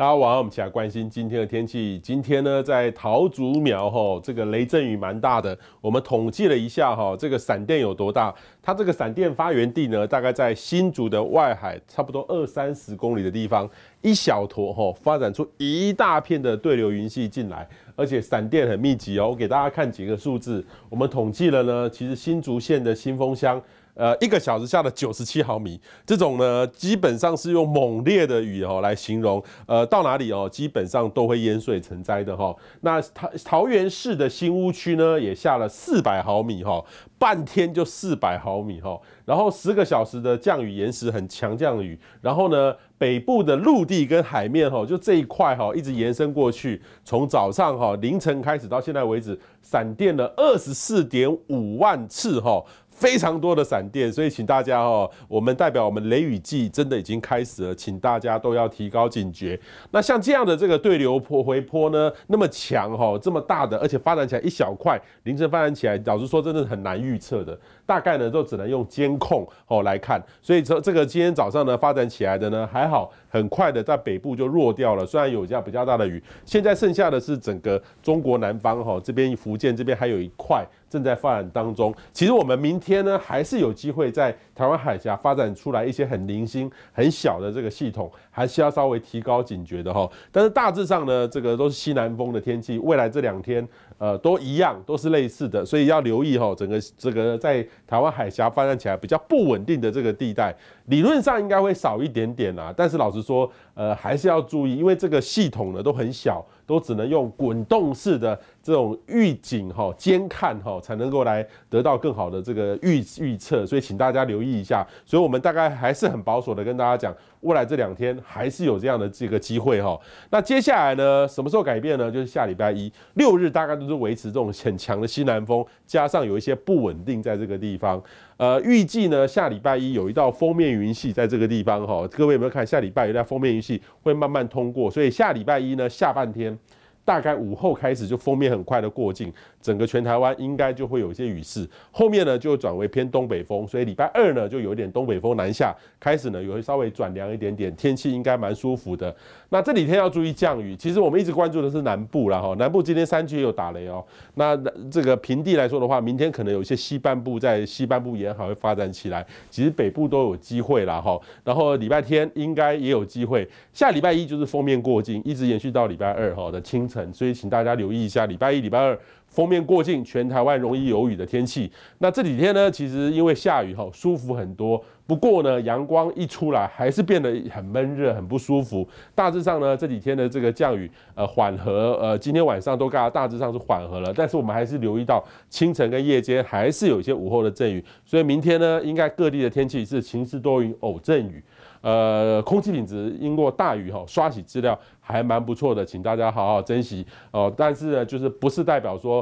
大家好，我们起来关心今天的天气。今天呢，在桃竹苗哈，这个雷阵雨蛮大的。我们统计了一下哈，这个闪电有多大？它这个闪电发源地呢，大概在新竹的外海，差不多二三十公里的地方，一小坨哈，发展出一大片的对流云系进来。而且闪电很密集哦，我给大家看几个数字。我们统计了呢，其实新竹县的新丰乡，呃，一个小时下了九十七毫米，这种呢基本上是用猛烈的雨哦来形容。呃，到哪里哦，基本上都会淹水成灾的哈。那桃桃园市的新屋区呢，也下了四百毫米哈。半天就四百毫米哈，然后十个小时的降雨延时很强降雨，然后呢，北部的陆地跟海面哈，就这一块哈，一直延伸过去，从早上哈凌晨开始到现在为止，闪电了二十四点五万次哈。非常多的闪电，所以请大家哦，我们代表我们雷雨季真的已经开始了，请大家都要提高警觉。那像这样的这个对流坡回坡呢，那么强哈，这么大的，而且发展起来一小块，凌晨发展起来，老实说，真的很难预测的。大概呢，都只能用监控哦来看。所以说这个今天早上呢发展起来的呢，还好，很快的在北部就弱掉了。虽然有下比较大的雨，现在剩下的是整个中国南方哈，这边福建这边还有一块。正在发展当中。其实我们明天呢，还是有机会在台湾海峡发展出来一些很零星、很小的这个系统，还需要稍微提高警觉的哈。但是大致上呢，这个都是西南风的天气，未来这两天呃都一样，都是类似的，所以要留意哈。整个这个在台湾海峡发展起来比较不稳定的这个地带，理论上应该会少一点点啊。但是老实说，呃，还是要注意，因为这个系统呢都很小。都只能用滚动式的这种预警哈，监看哈，才能够来得到更好的这个预预测，所以请大家留意一下。所以我们大概还是很保守的跟大家讲，未来这两天还是有这样的这个机会哈。那接下来呢，什么时候改变呢？就是下礼拜一六日大概都是维持这种很强的西南风，加上有一些不稳定在这个地方。呃，预计呢下礼拜一有一道封面云系在这个地方哈，各位有没有看？下礼拜有一道封面云系会慢慢通过，所以下礼拜一呢下半天。大概午后开始就封面很快的过境，整个全台湾应该就会有一些雨势。后面呢就转为偏东北风，所以礼拜二呢就有点东北风南下，开始呢也会稍微转凉一点点，天气应该蛮舒服的。那这几天要注意降雨。其实我们一直关注的是南部啦哈，南部今天山区有打雷哦。那这个平地来说的话，明天可能有一些西半部在西半部沿海会发展起来，其实北部都有机会啦哈。然后礼拜天应该也有机会，下礼拜一就是封面过境，一直延续到礼拜二哈的清。所以，请大家留意一下，礼拜一、礼拜二。封面过境，全台湾容易有雨的天气。那这几天呢，其实因为下雨后舒服很多。不过呢，阳光一出来，还是变得很闷热，很不舒服。大致上呢，这几天的这个降雨，呃，缓和，呃，今天晚上都大大致上是缓和了。但是我们还是留意到，清晨跟夜间还是有一些午后的阵雨。所以明天呢，应该各地的天气是晴时多云偶阵雨。呃，空气品质因过大雨哈，刷洗资料还蛮不错的，请大家好好珍惜哦。但是呢，就是不是代表说。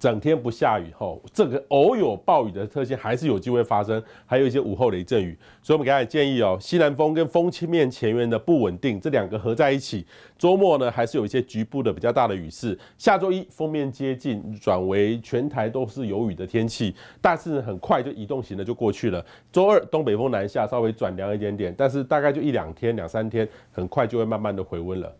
整天不下雨，吼，这个偶有暴雨的特性还是有机会发生，还有一些午后雷阵雨。所以我们给大家建议哦，西南风跟风面前缘的不稳定，这两个合在一起，周末呢还是有一些局部的比较大的雨势。下周一封面接近，转为全台都是有雨的天气，但是很快就移动型的就过去了。周二东北风南下，稍微转凉一点点，但是大概就一两天、两三天，很快就会慢慢的回温了。